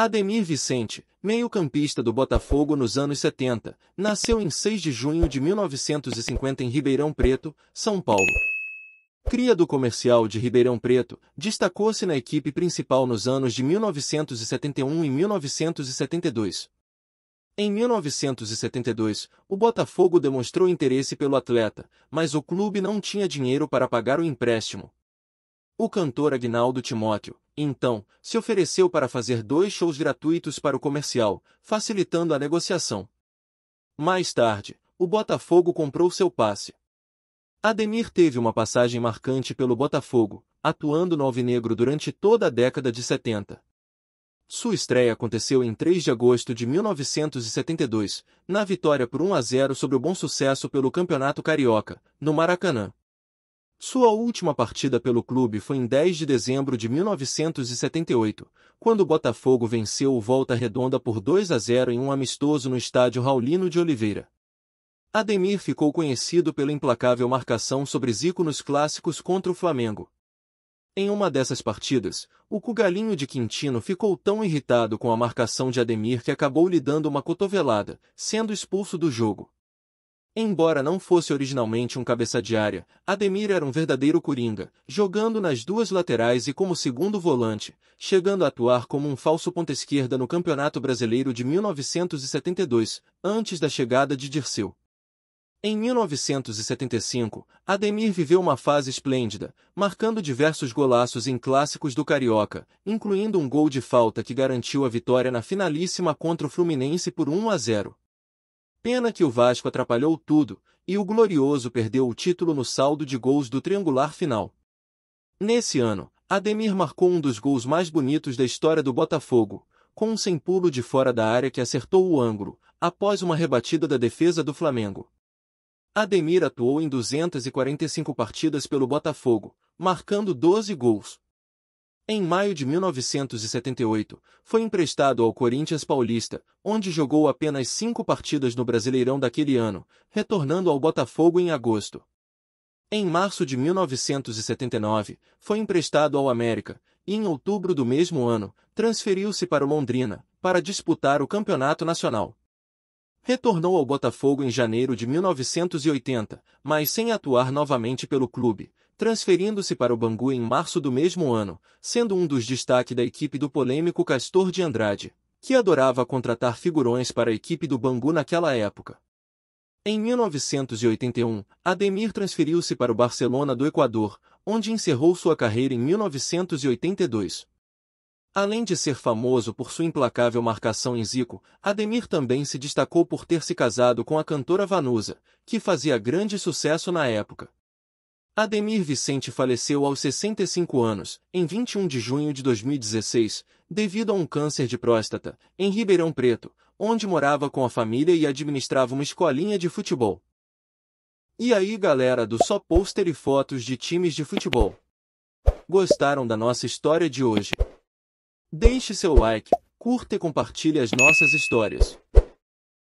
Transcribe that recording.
Ademir Vicente, meio-campista do Botafogo nos anos 70, nasceu em 6 de junho de 1950 em Ribeirão Preto, São Paulo. Cria do comercial de Ribeirão Preto, destacou-se na equipe principal nos anos de 1971 e 1972. Em 1972, o Botafogo demonstrou interesse pelo atleta, mas o clube não tinha dinheiro para pagar o empréstimo, o cantor Agnaldo Timóteo, então, se ofereceu para fazer dois shows gratuitos para o comercial, facilitando a negociação. Mais tarde, o Botafogo comprou seu passe. Ademir teve uma passagem marcante pelo Botafogo, atuando no Alvinegro durante toda a década de 70. Sua estreia aconteceu em 3 de agosto de 1972, na vitória por 1 a 0 sobre o Bom Sucesso pelo Campeonato Carioca, no Maracanã. Sua última partida pelo clube foi em 10 de dezembro de 1978, quando o Botafogo venceu o Volta Redonda por 2 a 0 em um amistoso no estádio Raulino de Oliveira. Ademir ficou conhecido pela implacável marcação sobre Zico nos clássicos contra o Flamengo. Em uma dessas partidas, o Cugalinho de Quintino ficou tão irritado com a marcação de Ademir que acabou lhe dando uma cotovelada, sendo expulso do jogo. Embora não fosse originalmente um cabeça de área, Ademir era um verdadeiro coringa, jogando nas duas laterais e como segundo volante, chegando a atuar como um falso ponta esquerda no Campeonato Brasileiro de 1972, antes da chegada de Dirceu. Em 1975, Ademir viveu uma fase esplêndida, marcando diversos golaços em clássicos do Carioca, incluindo um gol de falta que garantiu a vitória na finalíssima contra o Fluminense por 1 a 0. Pena que o Vasco atrapalhou tudo, e o Glorioso perdeu o título no saldo de gols do triangular final. Nesse ano, Ademir marcou um dos gols mais bonitos da história do Botafogo, com um sem pulo de fora da área que acertou o ângulo, após uma rebatida da defesa do Flamengo. Ademir atuou em 245 partidas pelo Botafogo, marcando 12 gols, em maio de 1978, foi emprestado ao Corinthians Paulista, onde jogou apenas cinco partidas no Brasileirão daquele ano, retornando ao Botafogo em agosto. Em março de 1979, foi emprestado ao América, e em outubro do mesmo ano, transferiu-se para o Londrina, para disputar o Campeonato Nacional. Retornou ao Botafogo em janeiro de 1980, mas sem atuar novamente pelo clube, transferindo-se para o Bangu em março do mesmo ano, sendo um dos destaques da equipe do polêmico Castor de Andrade, que adorava contratar figurões para a equipe do Bangu naquela época. Em 1981, Ademir transferiu-se para o Barcelona do Equador, onde encerrou sua carreira em 1982. Além de ser famoso por sua implacável marcação em Zico, Ademir também se destacou por ter se casado com a cantora Vanusa, que fazia grande sucesso na época. Ademir Vicente faleceu aos 65 anos, em 21 de junho de 2016, devido a um câncer de próstata, em Ribeirão Preto, onde morava com a família e administrava uma escolinha de futebol. E aí galera do Só Pôster e Fotos de Times de Futebol. Gostaram da nossa história de hoje? Deixe seu like, curta e compartilhe as nossas histórias.